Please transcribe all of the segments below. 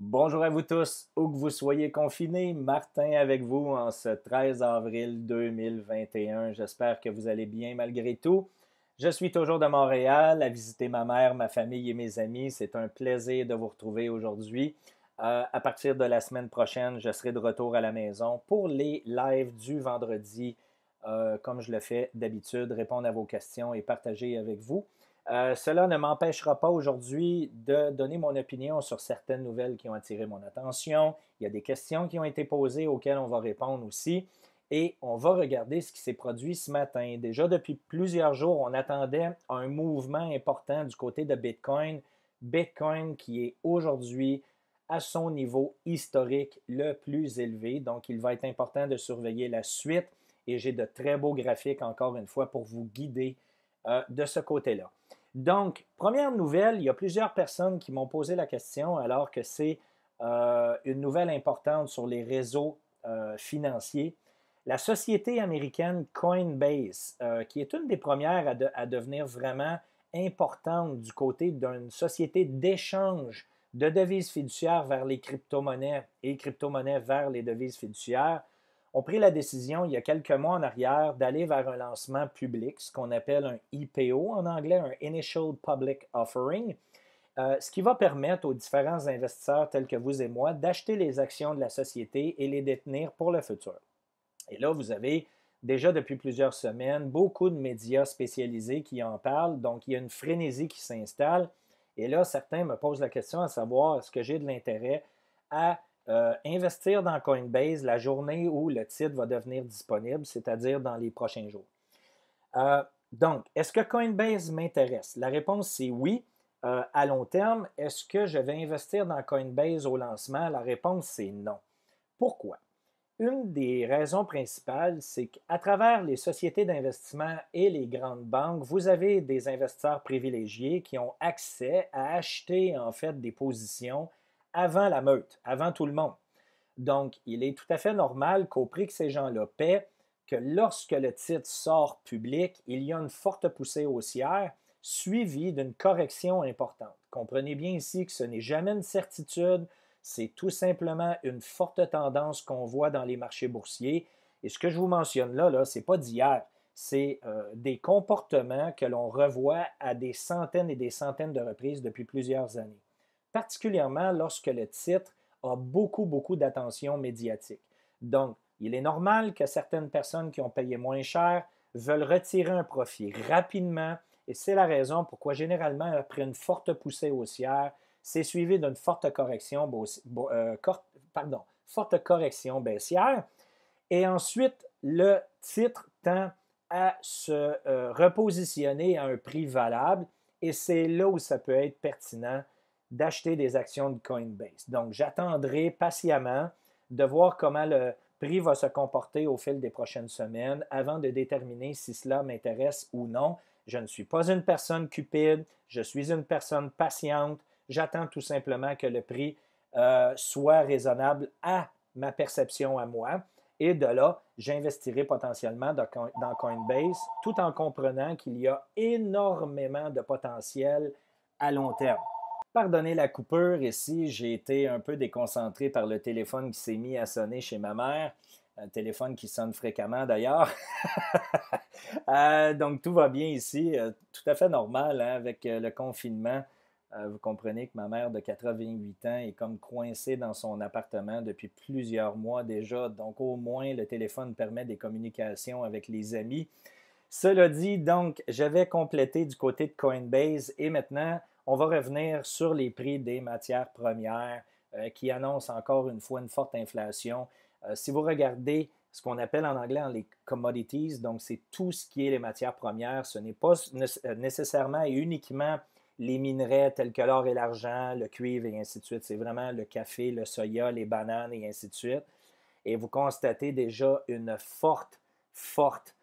Bonjour à vous tous, où que vous soyez confinés, Martin avec vous en ce 13 avril 2021. J'espère que vous allez bien malgré tout. Je suis toujours de Montréal à visiter ma mère, ma famille et mes amis. C'est un plaisir de vous retrouver aujourd'hui. Euh, à partir de la semaine prochaine, je serai de retour à la maison pour les lives du vendredi, euh, comme je le fais d'habitude, répondre à vos questions et partager avec vous euh, cela ne m'empêchera pas aujourd'hui de donner mon opinion sur certaines nouvelles qui ont attiré mon attention. Il y a des questions qui ont été posées auxquelles on va répondre aussi. Et on va regarder ce qui s'est produit ce matin. Déjà depuis plusieurs jours, on attendait un mouvement important du côté de Bitcoin. Bitcoin qui est aujourd'hui à son niveau historique le plus élevé. Donc, il va être important de surveiller la suite. Et j'ai de très beaux graphiques, encore une fois, pour vous guider euh, de ce côté-là. Donc, première nouvelle, il y a plusieurs personnes qui m'ont posé la question alors que c'est euh, une nouvelle importante sur les réseaux euh, financiers. La société américaine Coinbase, euh, qui est une des premières à, à devenir vraiment importante du côté d'une société d'échange de devises fiduciaires vers les crypto-monnaies et crypto-monnaies vers les devises fiduciaires, ont pris la décision il y a quelques mois en arrière d'aller vers un lancement public, ce qu'on appelle un IPO en anglais, un Initial Public Offering, euh, ce qui va permettre aux différents investisseurs tels que vous et moi d'acheter les actions de la société et les détenir pour le futur. Et là, vous avez déjà depuis plusieurs semaines beaucoup de médias spécialisés qui en parlent, donc il y a une frénésie qui s'installe. Et là, certains me posent la question à savoir est-ce que j'ai de l'intérêt à euh, investir dans Coinbase la journée où le titre va devenir disponible, c'est-à-dire dans les prochains jours. Euh, donc, est-ce que Coinbase m'intéresse? La réponse, c'est oui. Euh, à long terme, est-ce que je vais investir dans Coinbase au lancement? La réponse, c'est non. Pourquoi? Une des raisons principales, c'est qu'à travers les sociétés d'investissement et les grandes banques, vous avez des investisseurs privilégiés qui ont accès à acheter en fait des positions avant la meute, avant tout le monde. Donc, il est tout à fait normal qu'au prix que ces gens-là paient, que lorsque le titre sort public, il y a une forte poussée haussière suivie d'une correction importante. Comprenez bien ici que ce n'est jamais une certitude, c'est tout simplement une forte tendance qu'on voit dans les marchés boursiers. Et ce que je vous mentionne là, là ce n'est pas d'hier, c'est euh, des comportements que l'on revoit à des centaines et des centaines de reprises depuis plusieurs années particulièrement lorsque le titre a beaucoup, beaucoup d'attention médiatique. Donc, il est normal que certaines personnes qui ont payé moins cher veulent retirer un profit rapidement et c'est la raison pourquoi généralement après une forte poussée haussière, c'est suivi d'une forte correction, euh, baissière et ensuite le titre tend à se euh, repositionner à un prix valable et c'est là où ça peut être pertinent d'acheter des actions de Coinbase. Donc, j'attendrai patiemment de voir comment le prix va se comporter au fil des prochaines semaines avant de déterminer si cela m'intéresse ou non. Je ne suis pas une personne cupide, je suis une personne patiente. J'attends tout simplement que le prix euh, soit raisonnable à ma perception à moi. Et de là, j'investirai potentiellement dans Coinbase tout en comprenant qu'il y a énormément de potentiel à long terme. Pardonnez la coupure ici, j'ai été un peu déconcentré par le téléphone qui s'est mis à sonner chez ma mère. Un téléphone qui sonne fréquemment d'ailleurs. Euh, donc tout va bien ici, euh, tout à fait normal hein, avec euh, le confinement. vous comprenez que ma mère de 88 ans est comme coincée dans son appartement depuis plusieurs mois déjà. Donc au moins le téléphone permet des communications avec les amis. Cela dit, donc j'avais complété du côté de Coinbase et maintenant on va revenir sur les prix des matières premières euh, qui annoncent encore une fois une forte inflation. Euh, si vous regardez ce qu'on appelle en anglais les commodities, donc c'est tout ce qui est les matières premières, ce n'est pas euh, nécessairement et uniquement les minerais tels que l'or et l'argent, le cuivre et ainsi de suite. C'est vraiment le café, le soya, les bananes et ainsi de suite. Et vous constatez déjà une forte, forte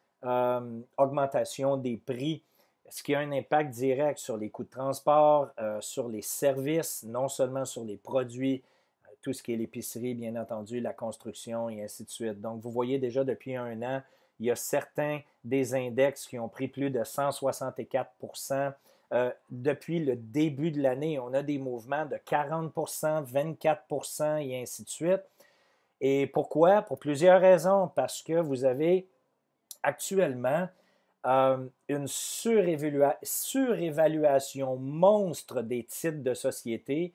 augmentation des prix ce qui a un impact direct sur les coûts de transport, euh, sur les services, non seulement sur les produits, euh, tout ce qui est l'épicerie, bien entendu, la construction et ainsi de suite. Donc, vous voyez déjà depuis un an, il y a certains des index qui ont pris plus de 164 euh, depuis le début de l'année, on a des mouvements de 40 24 et ainsi de suite. Et pourquoi? Pour plusieurs raisons. Parce que vous avez actuellement euh, une surévaluation monstre des titres de société.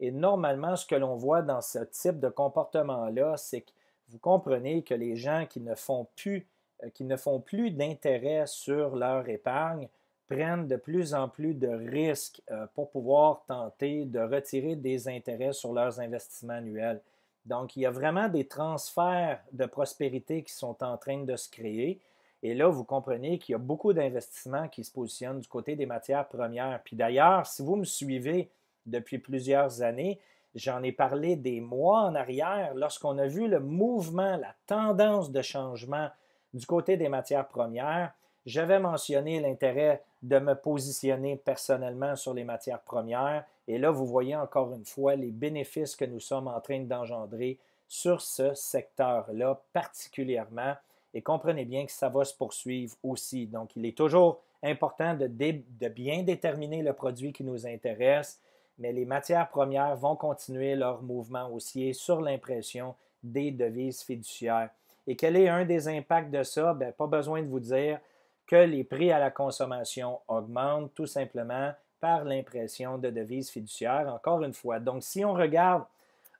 Et normalement, ce que l'on voit dans ce type de comportement-là, c'est que vous comprenez que les gens qui ne font plus, euh, qui ne font plus d'intérêt sur leur épargne prennent de plus en plus de risques euh, pour pouvoir tenter de retirer des intérêts sur leurs investissements annuels. Donc, il y a vraiment des transferts de prospérité qui sont en train de se créer. Et là, vous comprenez qu'il y a beaucoup d'investissements qui se positionnent du côté des matières premières. Puis d'ailleurs, si vous me suivez depuis plusieurs années, j'en ai parlé des mois en arrière, lorsqu'on a vu le mouvement, la tendance de changement du côté des matières premières, j'avais mentionné l'intérêt de me positionner personnellement sur les matières premières. Et là, vous voyez encore une fois les bénéfices que nous sommes en train d'engendrer sur ce secteur-là particulièrement et comprenez bien que ça va se poursuivre aussi. Donc, il est toujours important de, de bien déterminer le produit qui nous intéresse, mais les matières premières vont continuer leur mouvement haussier sur l'impression des devises fiduciaires. Et quel est un des impacts de ça? Bien, pas besoin de vous dire que les prix à la consommation augmentent tout simplement par l'impression de devises fiduciaires, encore une fois. Donc, si on regarde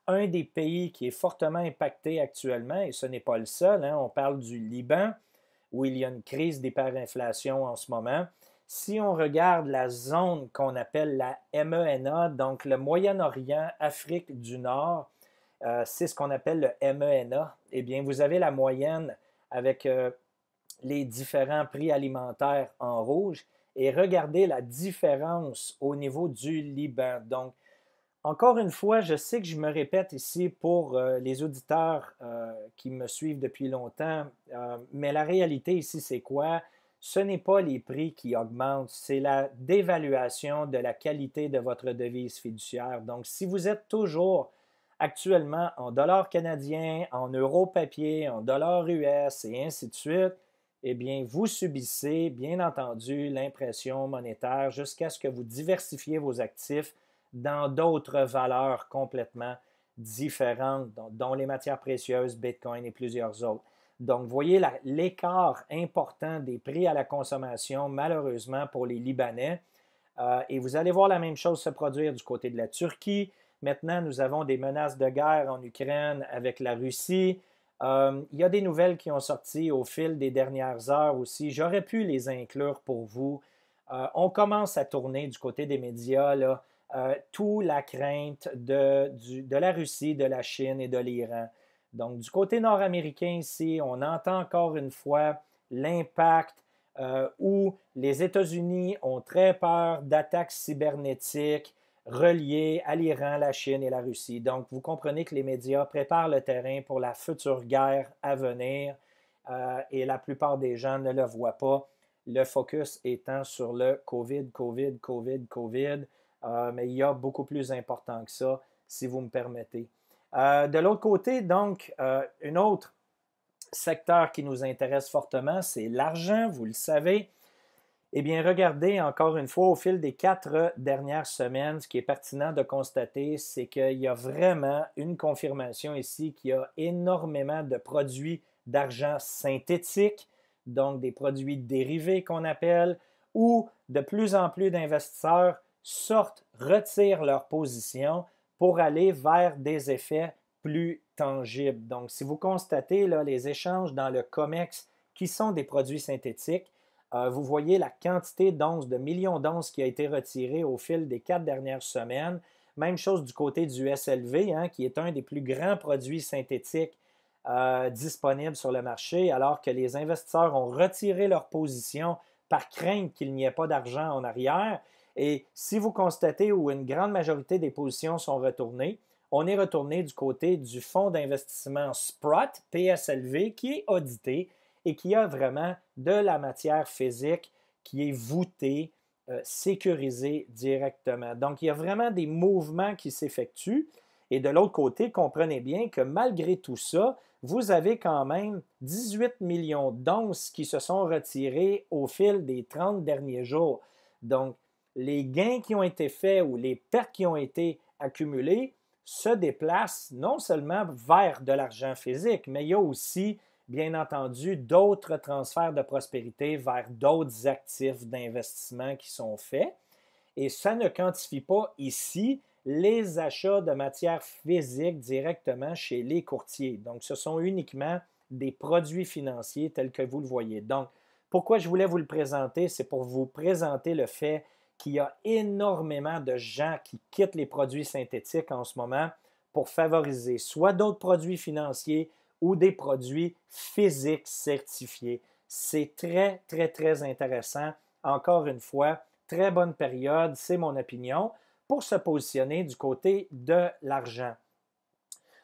un des pays qui est fortement impacté actuellement, et ce n'est pas le seul, hein, on parle du Liban, où il y a une crise d'hyperinflation en ce moment. Si on regarde la zone qu'on appelle la MENA, donc le Moyen-Orient, Afrique du Nord, euh, c'est ce qu'on appelle le MENA, eh bien, vous avez la moyenne avec euh, les différents prix alimentaires en rouge et regardez la différence au niveau du Liban. Donc, encore une fois, je sais que je me répète ici pour euh, les auditeurs euh, qui me suivent depuis longtemps, euh, mais la réalité ici, c'est quoi? Ce n'est pas les prix qui augmentent, c'est la dévaluation de la qualité de votre devise fiduciaire. Donc, si vous êtes toujours actuellement en dollars canadiens, en euros papier, en dollars US et ainsi de suite, eh bien, vous subissez, bien entendu, l'impression monétaire jusqu'à ce que vous diversifiez vos actifs dans d'autres valeurs complètement différentes, dont, les matières précieuses, Bitcoin et plusieurs autres. Donc, vous voyez l'écart important des prix à la consommation, malheureusement, pour les Libanais. Euh, et vous allez voir la même chose se produire du côté de la Turquie. Maintenant, nous avons des menaces de guerre en Ukraine avec la Russie. Euh, il y a des nouvelles qui ont sorti au fil des dernières heures aussi. J'aurais pu les inclure pour vous. Euh, on commence à tourner du côté des médias. Là. Euh, tout la crainte de, la Russie, de la Chine et de l'Iran. Donc, du côté nord-américain ici, on entend encore une fois l'impact euh, où les États-Unis ont très peur d'attaques cybernétiques reliées à l'Iran, la Chine et la Russie. Donc, vous comprenez que les médias préparent le terrain pour la future guerre à venir euh, et la plupart des gens ne le voient pas. Le focus étant sur le COVID, COVID, COVID, COVID euh, mais il y a beaucoup plus important que ça, si vous me permettez. Euh, de l'autre côté, donc, euh, un autre secteur qui nous intéresse fortement, c'est l'argent, vous le savez. Eh bien, regardez encore une fois au fil des quatre dernières semaines, ce qui est pertinent de constater, c'est qu'il y a vraiment une confirmation ici qu'il y a énormément de produits d'argent synthétique, donc des produits dérivés qu'on appelle, où de plus en plus d'investisseurs sortent, retirent leur position pour aller vers des effets plus tangibles. Donc, si vous constatez les échanges dans le COMEX qui sont des produits synthétiques, euh, vous voyez la quantité d'onces, de millions d'onces qui a été retirée au fil des quatre dernières semaines. Même chose du côté du SLV, hein, qui est un des plus grands produits synthétiques euh, disponibles sur le marché, alors que les investisseurs ont retiré leur position par crainte qu'il n'y ait pas d'argent en arrière. Et si vous constatez où une grande majorité des positions sont retournées, on est retourné du côté du fonds d'investissement Sprott, PSLV, qui est audité et qui a vraiment de la matière physique qui est voûtée, euh, sécurisée directement. Donc, il y a vraiment des mouvements qui s'effectuent. Et de l'autre côté, comprenez bien que malgré tout ça, vous avez quand même 18 millions d'onces qui se sont retirées au fil des 30 derniers jours. Donc, les gains qui ont été faits ou les pertes qui ont été accumulées se déplacent non seulement vers de l'argent physique, mais il y a aussi, bien entendu, d'autres transferts de prospérité vers d'autres actifs d'investissement qui sont faits. Et ça ne quantifie pas ici les achats de matières physiques directement chez les courtiers. Donc, ce sont uniquement des produits financiers tels que vous le voyez. Donc, pourquoi je voulais vous le présenter, c'est pour vous présenter le fait qu'il y a énormément de gens qui quittent les produits synthétiques en ce moment pour favoriser soit d'autres produits financiers ou des produits physiques certifiés. C'est très, très, très intéressant. Encore une fois, très bonne période, c'est mon opinion, pour se positionner du côté de l'argent.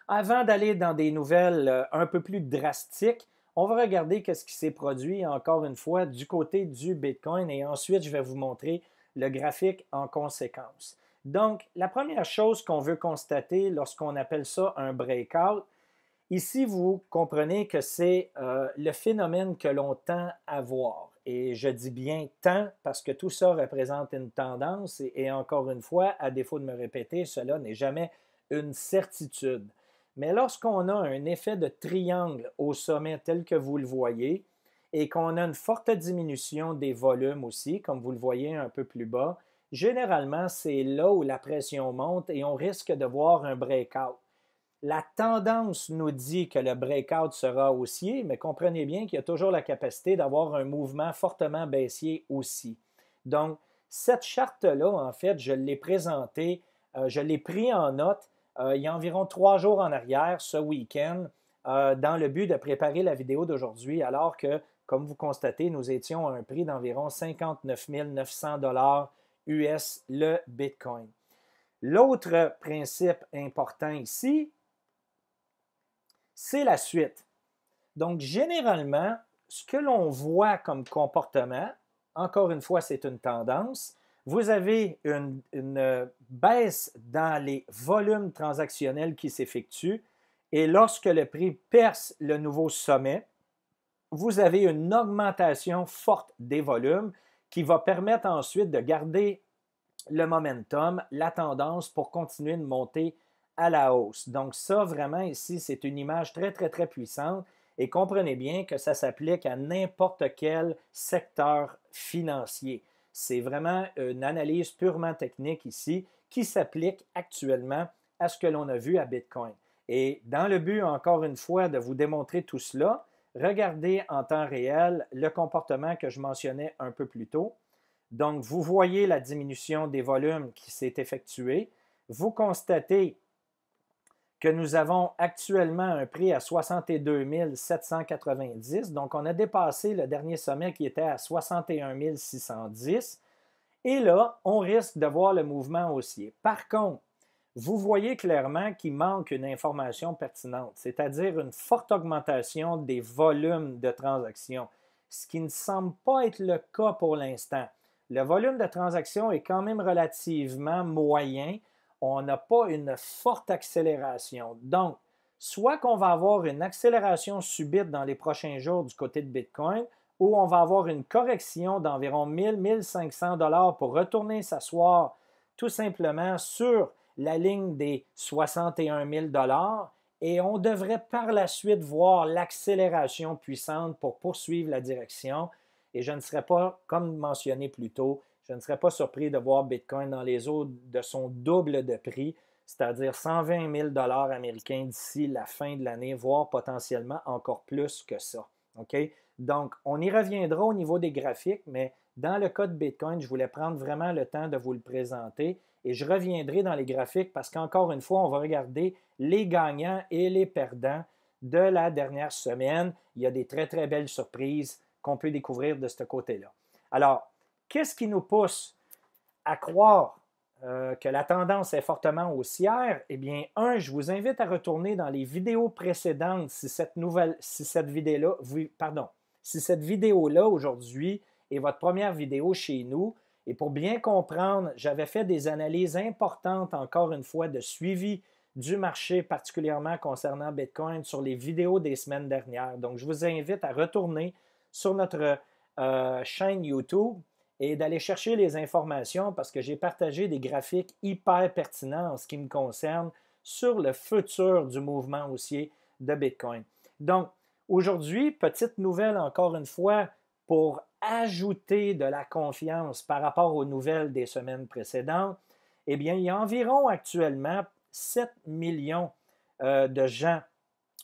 Avant d'aller dans des nouvelles euh, un peu plus drastiques, on va regarder qu'est-ce qui s'est produit encore une fois du côté du Bitcoin et ensuite je vais vous montrer le graphique en conséquence. Donc, la première chose qu'on veut constater lorsqu'on appelle ça un breakout, ici, vous comprenez que c'est euh, le phénomène que l'on tend à voir. Et je dis bien tend parce que tout ça représente une tendance et encore une fois, à défaut de me répéter, cela n'est jamais une certitude. Mais lorsqu'on a un effet de triangle au sommet tel que vous le voyez, et qu'on a une forte diminution des volumes aussi, comme vous le voyez un peu plus bas, généralement, c'est là où la pression monte et on risque de voir un breakout. La tendance nous dit que le breakout sera haussier, mais comprenez bien qu'il y a toujours la capacité d'avoir un mouvement fortement baissier aussi. Donc, cette charte-là, en fait, je l'ai présentée, euh, je l'ai pris en note euh, il y a environ trois jours en arrière, ce week-end, euh, dans le but de préparer la vidéo d'aujourd'hui, alors que comme vous constatez, nous étions à un prix d'environ 59 900 dollars US le Bitcoin. L'autre principe important ici, c'est la suite. Donc, généralement, ce que l'on voit comme comportement, encore une fois, c'est une tendance, vous avez une, une, baisse dans les volumes transactionnels qui s'effectuent et lorsque le prix perce le nouveau sommet, vous avez une augmentation forte des volumes qui va permettre ensuite de garder le momentum, la tendance pour continuer de monter à la hausse. Donc ça, vraiment, ici, c'est une image très, très, très puissante et comprenez bien que ça s'applique à n'importe quel secteur financier. C'est vraiment une analyse purement technique ici qui s'applique actuellement à ce que l'on a vu à Bitcoin. Et dans le but, encore une fois, de vous démontrer tout cela, Regardez en temps réel le comportement que je mentionnais un peu plus tôt. Donc, vous voyez la diminution des volumes qui s'est effectuée. Vous constatez que nous avons actuellement un prix à 62 790. Donc, on a dépassé le dernier sommet qui était à 61 610. Et là, on risque de voir le mouvement haussier. Par contre, vous voyez clairement qu'il manque une information pertinente, c'est-à-dire une forte augmentation des volumes de transactions, ce qui ne semble pas être le cas pour l'instant. Le volume de transactions est quand même relativement moyen. On n'a pas une forte accélération. Donc, soit qu'on va avoir une accélération subite dans les prochains jours du côté de Bitcoin, ou on va avoir une correction d'environ 1000-1500 dollars pour retourner s'asseoir tout simplement sur la ligne des 61 000 et on devrait par la suite voir l'accélération puissante pour poursuivre la direction. Et je ne serais pas, comme mentionné plus tôt, je ne serais pas surpris de voir Bitcoin dans les eaux de son double de prix, c'est-à-dire 120 000 dollars américains d'ici la fin de l'année, voire potentiellement encore plus que ça. Donc, on y reviendra au niveau des graphiques, mais dans le cas de Bitcoin, je voulais prendre vraiment le temps de vous le présenter et je reviendrai dans les graphiques parce qu'encore une fois, on va regarder les gagnants et les perdants de la dernière semaine. Il y a des très, très belles surprises qu'on peut découvrir de ce côté-là. Alors, qu'est-ce qui nous pousse à croire euh, que la tendance est fortement haussière, eh bien, un, je vous invite à retourner dans les vidéos précédentes si cette nouvelle, si cette vidéo-là, pardon, si cette vidéo-là aujourd'hui est votre première vidéo chez nous, et pour bien comprendre, j'avais fait des analyses importantes, encore une fois, de suivi du marché, particulièrement concernant Bitcoin, sur les vidéos des semaines dernières. Donc, je vous invite à retourner sur notre euh, chaîne YouTube et d'aller chercher les informations parce que j'ai partagé des graphiques hyper pertinents en ce qui me concerne sur le futur du mouvement haussier de Bitcoin. Donc, aujourd'hui, petite nouvelle encore une fois, pour ajouter de la confiance par rapport aux nouvelles des semaines précédentes, eh bien, il y a environ actuellement 7 millions euh, de gens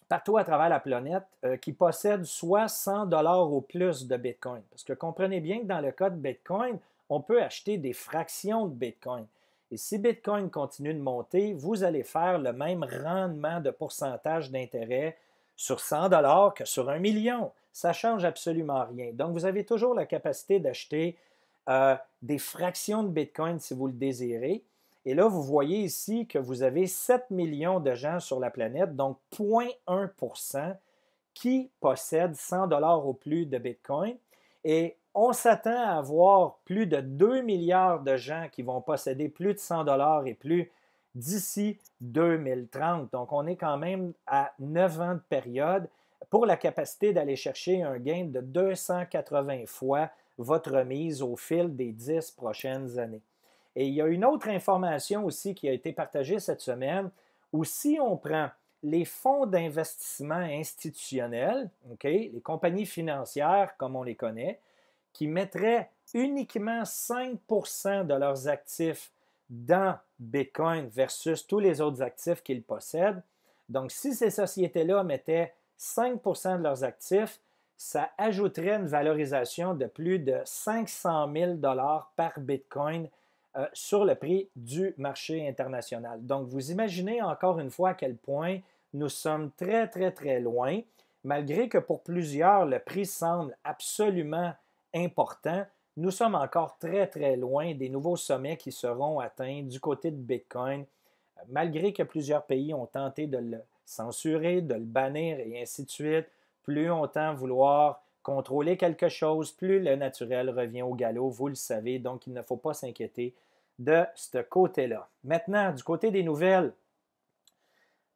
partout à travers la planète euh, qui possèdent soit 100 dollars ou plus de Bitcoin. Parce que comprenez bien que dans le cas de Bitcoin, on peut acheter des fractions de Bitcoin. Et si Bitcoin continue de monter, vous allez faire le même rendement de pourcentage d'intérêt sur 100 dollars que sur un million ça ne change absolument rien. Donc, vous avez toujours la capacité d'acheter euh, des fractions de Bitcoin si vous le désirez. Et là, vous voyez ici que vous avez 7 millions de gens sur la planète, donc 0,1 qui possèdent 100 dollars au plus de Bitcoin. Et on s'attend à avoir plus de 2 milliards de gens qui vont posséder plus de 100 dollars et plus d'ici 2030. Donc, on est quand même à 9 ans de période pour la capacité d'aller chercher un gain de 280 fois votre remise au fil des 10 prochaines années. Et il y a une autre information aussi qui a été partagée cette semaine, où si on prend les fonds d'investissement institutionnels, les compagnies financières comme on les connaît, qui mettraient uniquement 5 de leurs actifs dans Bitcoin versus tous les autres actifs qu'ils possèdent. Donc, si ces sociétés-là mettaient 5 de leurs actifs, ça ajouterait une valorisation de plus de 500 000 dollars par Bitcoin euh, sur le prix du marché international. Donc, vous imaginez encore une fois à quel point nous sommes très, très, très loin, malgré que pour plusieurs, le prix semble absolument important. Nous sommes encore très, très loin des nouveaux sommets qui seront atteints du côté de Bitcoin, euh, malgré que plusieurs pays ont tenté de le, censurer, de le bannir et ainsi de suite. Plus on tend vouloir contrôler quelque chose, plus le naturel revient au galop, vous le savez, donc il ne faut pas s'inquiéter de ce côté-là. Maintenant, du côté des nouvelles,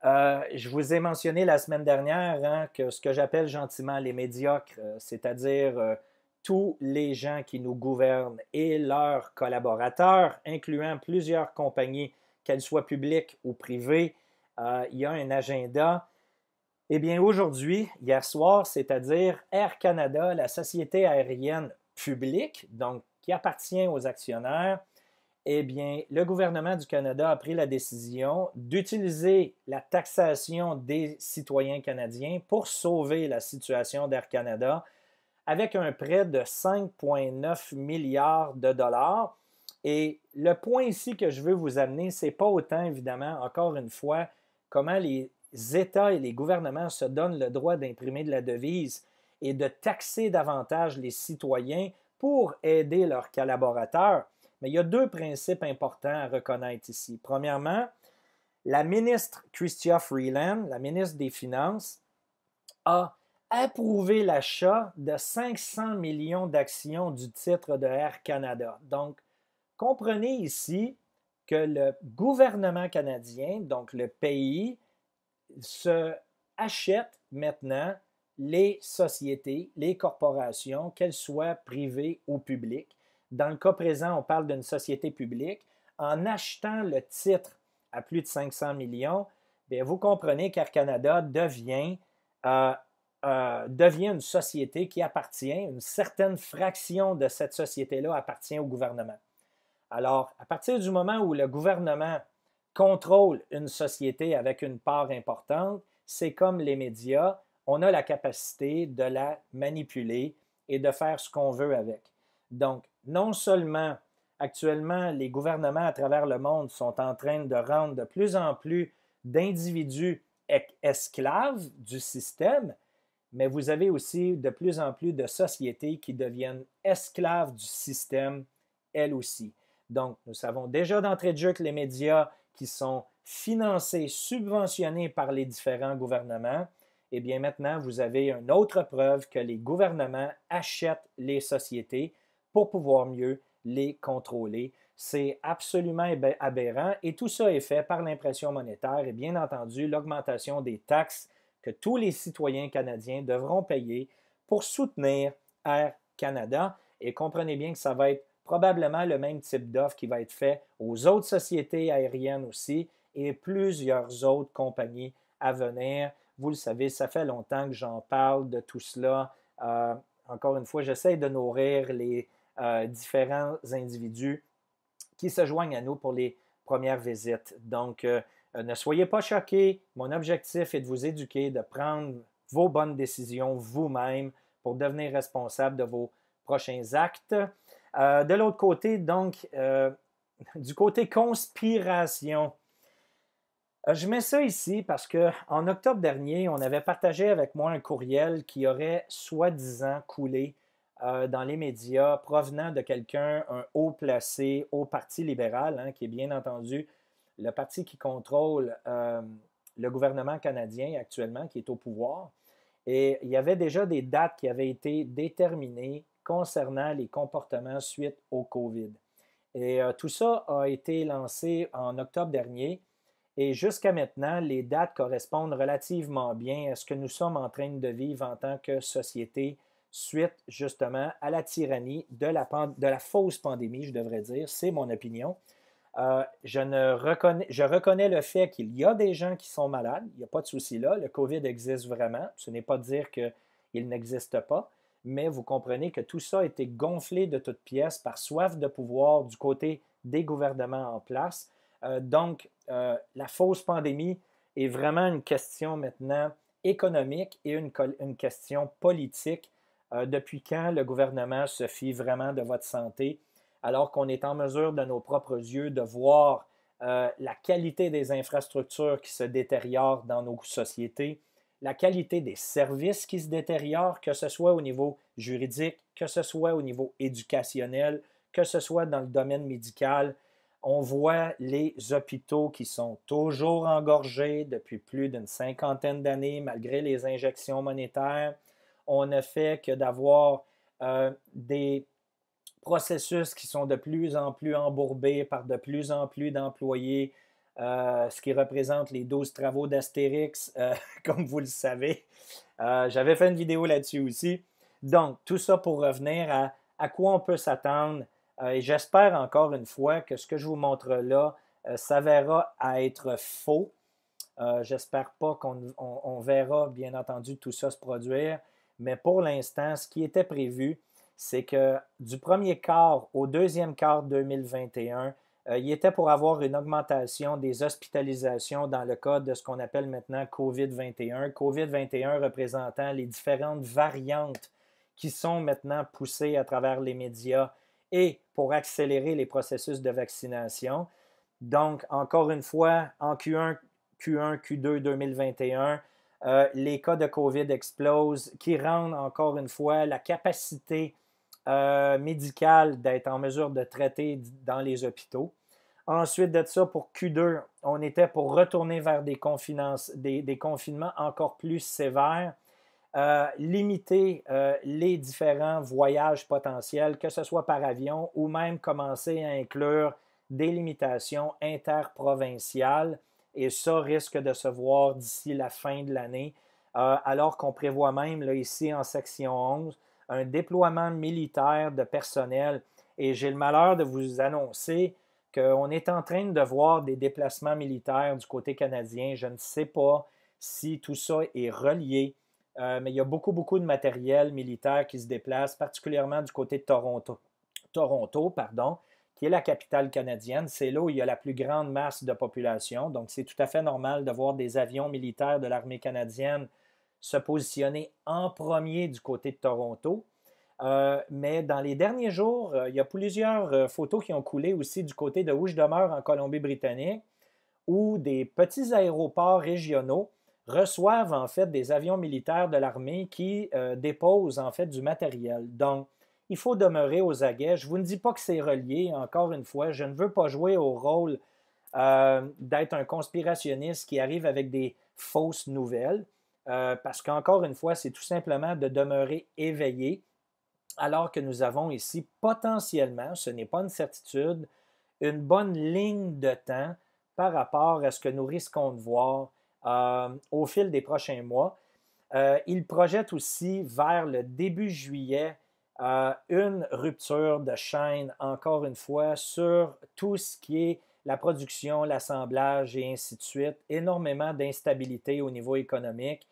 euh, je vous ai mentionné la semaine dernière hein, que ce que j'appelle gentiment les médiocres, euh, c'est-à-dire euh, tous les gens qui nous gouvernent et leurs collaborateurs, incluant plusieurs compagnies, qu'elles soient publiques ou privées, euh, il y a un agenda. Eh bien, aujourd'hui, hier soir, c'est-à-dire Air Canada, la société aérienne publique, donc qui appartient aux actionnaires, eh bien, le gouvernement du Canada a pris la décision d'utiliser la taxation des citoyens canadiens pour sauver la situation d'Air Canada avec un prêt de 5,9 milliards de dollars. Et le point ici que je veux vous amener, c'est pas autant, évidemment, encore une fois, comment les États et les gouvernements se donnent le droit d'imprimer de la devise et de taxer davantage les citoyens pour aider leurs collaborateurs. Mais il y a deux principes importants à reconnaître ici. Premièrement, la ministre Chrystia Freeland, la ministre des Finances, a approuvé l'achat de 500 millions d'actions du titre de Air Canada. Donc, comprenez ici que le gouvernement canadien, donc le pays, se achète maintenant les sociétés, les corporations, qu'elles soient privées ou publiques. Dans le cas présent, on parle d'une société publique. En achetant le titre à plus de 500 millions, vous comprenez qu'Air Canada devient, euh, euh, devient une société qui appartient, une certaine fraction de cette société-là appartient au gouvernement. Alors, à partir du moment où le gouvernement contrôle une société avec une part importante, c'est comme les médias, on a la capacité de la manipuler et de faire ce qu'on veut avec. Donc, non seulement actuellement les gouvernements à travers le monde sont en train de rendre de plus en plus d'individus esclaves du système, mais vous avez aussi de plus en plus de sociétés qui deviennent esclaves du système, elles aussi. Donc, nous savons déjà d'entrée de jeu que les médias qui sont financés, subventionnés par les différents gouvernements, eh bien maintenant, vous avez une autre preuve que les gouvernements achètent les sociétés pour pouvoir mieux les contrôler. C'est absolument aberrant et tout ça est fait par l'impression monétaire et bien entendu l'augmentation des taxes que tous les citoyens canadiens devront payer pour soutenir Air Canada. Et comprenez bien que ça va être probablement le même type d'offre qui va être fait aux autres sociétés aériennes aussi et plusieurs autres compagnies à venir. Vous le savez, ça fait longtemps que j'en parle de tout cela. Euh, encore une fois, j'essaie de nourrir les euh, différents individus qui se joignent à nous pour les premières visites. Donc, euh, ne soyez pas choqués. Mon objectif est de vous éduquer, de prendre vos bonnes décisions vous-même pour devenir responsable de vos prochains actes. Euh, de l'autre côté, donc, euh, du côté conspiration, euh, je mets ça ici parce que en octobre dernier, on avait partagé avec moi un courriel qui aurait soi-disant coulé dans les médias provenant de quelqu'un, un haut placé au Parti libéral, hein, qui est bien entendu le parti qui contrôle le gouvernement canadien actuellement, qui est au pouvoir. Et il y avait déjà des dates qui avaient été déterminées concernant les comportements suite au COVID. Et euh, tout ça a été lancé en octobre dernier. Et jusqu'à maintenant, les dates correspondent relativement bien à ce que nous sommes en train de vivre en tant que société suite justement à la tyrannie de la, de la fausse pandémie, je devrais dire. C'est mon opinion. Euh, je, ne je reconnais le fait qu'il y a des gens qui sont malades. Il n'y a pas de souci là. Le COVID existe vraiment. Ce n'est pas dire qu'il n'existe pas mais vous comprenez que tout ça a été gonflé de toutes pièces par soif de pouvoir du côté des gouvernements en place. Euh, donc, euh, la fausse pandémie est vraiment une question maintenant économique et une, question politique. Euh, depuis quand le gouvernement se fie vraiment de votre santé, alors qu'on est en mesure de nos propres yeux de voir la qualité des infrastructures qui se détériorent dans nos sociétés, la qualité des services qui se détériorent, que ce soit au niveau juridique, que ce soit au niveau éducationnel, que ce soit dans le domaine médical. On voit les hôpitaux qui sont toujours engorgés depuis plus d'une cinquantaine d'années, malgré les injections monétaires. On ne fait que d'avoir euh, des processus qui sont de plus en plus embourbés par de plus en plus d'employés, euh, ce qui représente les 12 travaux d'Astérix, euh, comme vous le savez. Euh, j'avais fait une vidéo là-dessus aussi. Donc, tout ça pour revenir à à quoi on peut s'attendre. et j'espère encore une fois que ce que je vous montre là s'avérera à être faux. J'espère pas qu'on verra, bien entendu, tout ça se produire. Mais pour l'instant, ce qui était prévu, c'est que du premier quart au deuxième quart 2021, euh, il était pour avoir une augmentation des hospitalisations dans le cadre de ce qu'on appelle maintenant COVID-21. COVID-21 représentant les différentes variantes qui sont maintenant poussées à travers les médias et pour accélérer les processus de vaccination. Donc, encore une fois, en Q1, Q1, Q2 2021, les cas de COVID explosent, qui rendent encore une fois la capacité euh, médicale d'être en mesure de traiter dans les hôpitaux. Ensuite de ça, pour Q2, on était pour retourner vers des, des confinements encore plus sévères, euh, limiter euh, les différents voyages potentiels, que ce soit par avion ou même commencer à inclure des limitations interprovinciales. Et ça risque de se voir d'ici la fin de l'année, euh, alors qu'on prévoit même là, ici en section 11 un déploiement militaire de personnel. Et j'ai le malheur de vous annoncer qu'on est en train de voir des déplacements militaires du côté canadien. Je ne sais pas si tout ça est relié, euh, mais il y a beaucoup, beaucoup de matériel militaire qui se déplace, particulièrement du côté de Toronto, Toronto pardon, qui est la capitale canadienne. C'est là où il y a la plus grande masse de population, donc c'est tout à fait normal de voir des avions militaires de l'armée canadienne se positionner en premier du côté de Toronto. Euh, mais dans les derniers jours, euh, il y a plusieurs euh, photos qui ont coulé aussi du côté de où je demeure en Colombie-Britannique, où des petits aéroports régionaux reçoivent en fait des avions militaires de l'armée qui déposent en fait du matériel. Donc, il faut demeurer aux aguets. Je vous ne dis pas que c'est relié, encore une fois, je ne veux pas jouer au rôle d'être un conspirationniste qui arrive avec des fausses nouvelles, parce qu'encore une fois, c'est tout simplement de demeurer éveillé alors que nous avons ici potentiellement, ce n'est pas une certitude, une bonne ligne de temps par rapport à ce que nous risquons de voir euh, au fil des prochains mois. Euh, il projette aussi vers le début juillet euh, une rupture de chaîne, encore une fois, sur tout ce qui est la production, l'assemblage et ainsi de suite. Énormément d'instabilité au niveau économique,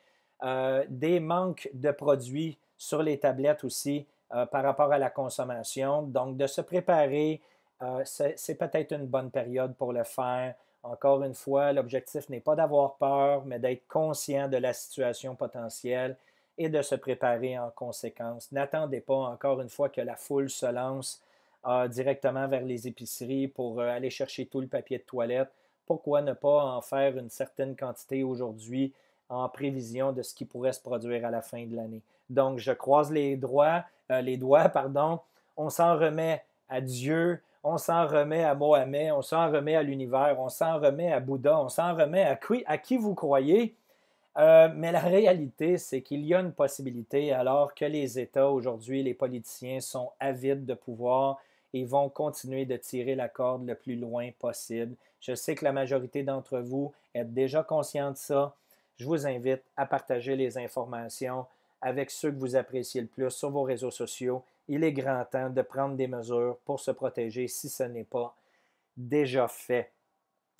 des manques de produits sur les tablettes aussi, euh, par rapport à la consommation. Donc, de se préparer, euh, c'est peut-être une bonne période pour le faire. Encore une fois, l'objectif n'est pas d'avoir peur, mais d'être conscient de la situation potentielle et de se préparer en conséquence. N'attendez pas, encore une fois, que la foule se lance euh, directement vers les épiceries pour aller chercher tout le papier de toilette. Pourquoi ne pas en faire une certaine quantité aujourd'hui en prévision de ce qui pourrait se produire à la fin de l'année? Donc, je croise les droits euh, les doigts, pardon, on s'en remet à Dieu, on s'en remet à Mohamed, on s'en remet à l'univers, on s'en remet à Bouddha, on s'en remet à qui, à qui vous croyez. Euh, mais la réalité, c'est qu'il y a une possibilité, alors que les États aujourd'hui, les politiciens sont avides de pouvoir et vont continuer de tirer la corde le plus loin possible. Je sais que la majorité d'entre vous est déjà consciente de ça. Je vous invite à partager les informations avec ceux que vous appréciez le plus sur vos réseaux sociaux. Il est grand temps de prendre des mesures pour se protéger si ce n'est pas déjà fait.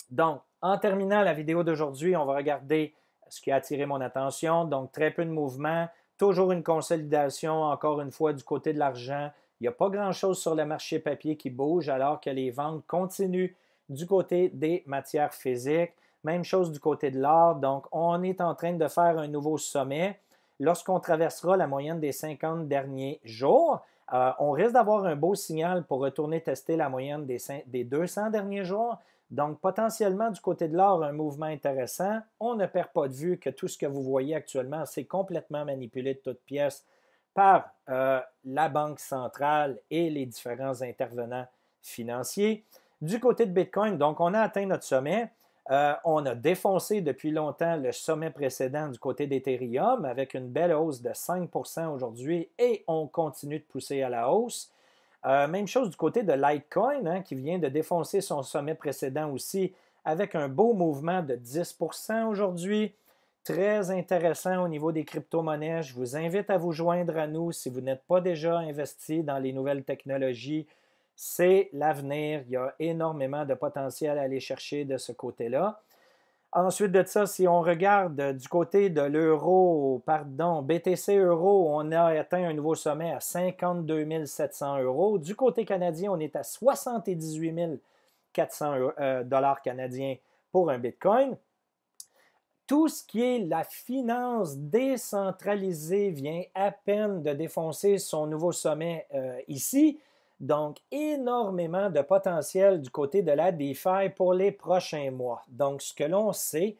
Donc, en terminant la vidéo d'aujourd'hui, on va regarder ce qui a attiré mon attention. Donc, très peu de mouvements, toujours une consolidation, encore une fois, du côté de l'argent. Il n'y a pas grand-chose sur le marché papier qui bouge alors que les ventes continuent du côté des matières physiques. Même chose du côté de l'or. Donc, on est en train de faire un nouveau sommet lorsqu'on traversera la moyenne des 50 derniers jours, euh, on risque d'avoir un beau signal pour retourner tester la moyenne des, des 200 derniers jours. Donc, potentiellement, du côté de l'or, un mouvement intéressant. On ne perd pas de vue que tout ce que vous voyez actuellement, c'est complètement manipulé de toutes pièces par euh, la Banque centrale et les différents intervenants financiers. Du côté de Bitcoin, donc, on a atteint notre sommet. Euh, on a défoncé depuis longtemps le sommet précédent du côté d'Ethereum avec une belle hausse de 5 aujourd'hui et on continue de pousser à la hausse. Euh, même chose du côté de Litecoin hein, qui vient de défoncer son sommet précédent aussi avec un beau mouvement de 10 aujourd'hui. Très intéressant au niveau des crypto-monnaies. Je vous invite à vous joindre à nous si vous n'êtes pas déjà investi dans les nouvelles technologies c'est l'avenir. Il y a énormément de potentiel à aller chercher de ce côté-là. Ensuite de ça, si on regarde du côté de l'euro, pardon, BTC euro, on a atteint un nouveau sommet à 52 700 euros. Du côté canadien, on est à 78 400 euh, dollars canadiens pour un Bitcoin. Tout ce qui est la finance décentralisée vient à peine de défoncer son nouveau sommet euh, ici. Donc, énormément de potentiel du côté de la DeFi pour les prochains mois. Donc, ce que l'on sait,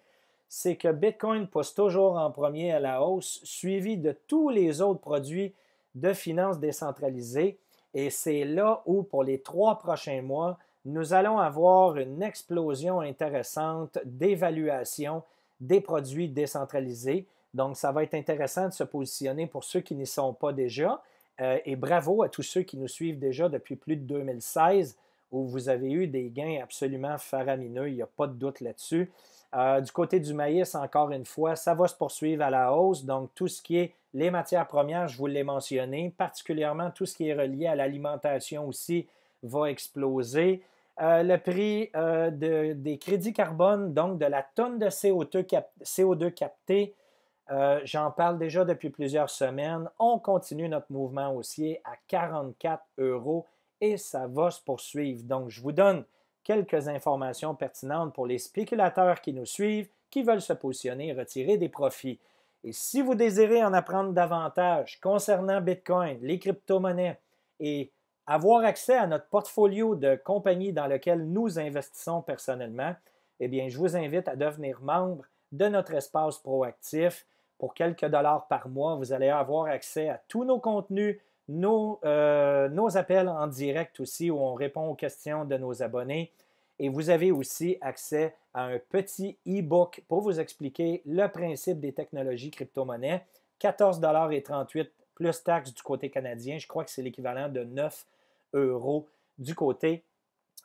c'est que Bitcoin pousse toujours en premier à la hausse, suivi de tous les autres produits de finances décentralisées. Et c'est là où, pour les trois prochains mois, nous allons avoir une explosion intéressante d'évaluation des produits décentralisés. Donc, ça va être intéressant de se positionner pour ceux qui n'y sont pas déjà. Euh, et bravo à tous ceux qui nous suivent déjà depuis plus de 2016, où vous avez eu des gains absolument faramineux, il n'y a pas de doute là-dessus. Euh, du côté du maïs, encore une fois, ça va se poursuivre à la hausse. Donc, tout ce qui est les matières premières, je vous l'ai mentionné, particulièrement tout ce qui est relié à l'alimentation aussi, va exploser. Euh, le prix des crédits carbone, donc de la tonne de CO2, CO2 captée, euh, j'en parle déjà depuis plusieurs semaines. On continue notre mouvement haussier à 44 euros et ça va se poursuivre. Donc, je vous donne quelques informations pertinentes pour les spéculateurs qui nous suivent, qui veulent se positionner et retirer des profits. Et si vous désirez en apprendre davantage concernant Bitcoin, les crypto-monnaies et avoir accès à notre portfolio de compagnies dans lequel nous investissons personnellement, eh bien, je vous invite à devenir membre de notre espace proactif. Pour quelques dollars par mois, vous allez avoir accès à tous nos contenus, euh, nos, appels en direct aussi, où on répond aux questions de nos abonnés. Et vous avez aussi accès à un petit e-book pour vous expliquer le principe des technologies crypto-monnaies. 38 plus taxes du côté canadien. Je crois que c'est l'équivalent de 9 euros du côté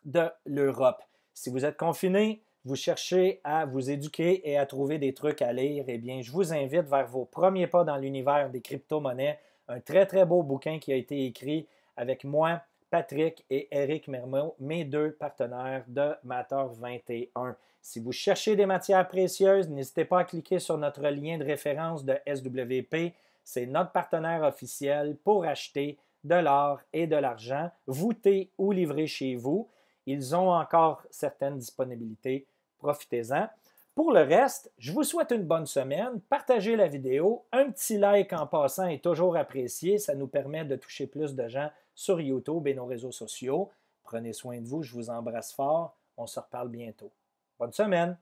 de l'Europe. Si vous êtes confiné, vous cherchez à vous éduquer et à trouver des trucs à lire, eh bien, je vous invite vers vos premiers pas dans l'univers des crypto-monnaies. Un très, très beau bouquin qui a été écrit avec moi, Patrick et Eric Mermeau, mes deux partenaires de Matter 21. Si vous cherchez des matières précieuses, n'hésitez pas à cliquer sur notre lien de référence de SWP. C'est notre partenaire officiel pour acheter de l'or et de l'argent, voûté ou livré chez vous. Ils ont encore certaines disponibilités profitez-en. Pour le reste, je vous souhaite une bonne semaine. Partagez la vidéo. Un petit like en passant est toujours apprécié. Ça nous permet de toucher plus de gens sur YouTube et nos réseaux sociaux. Prenez soin de vous. Je vous embrasse fort. On se reparle bientôt. Bonne semaine.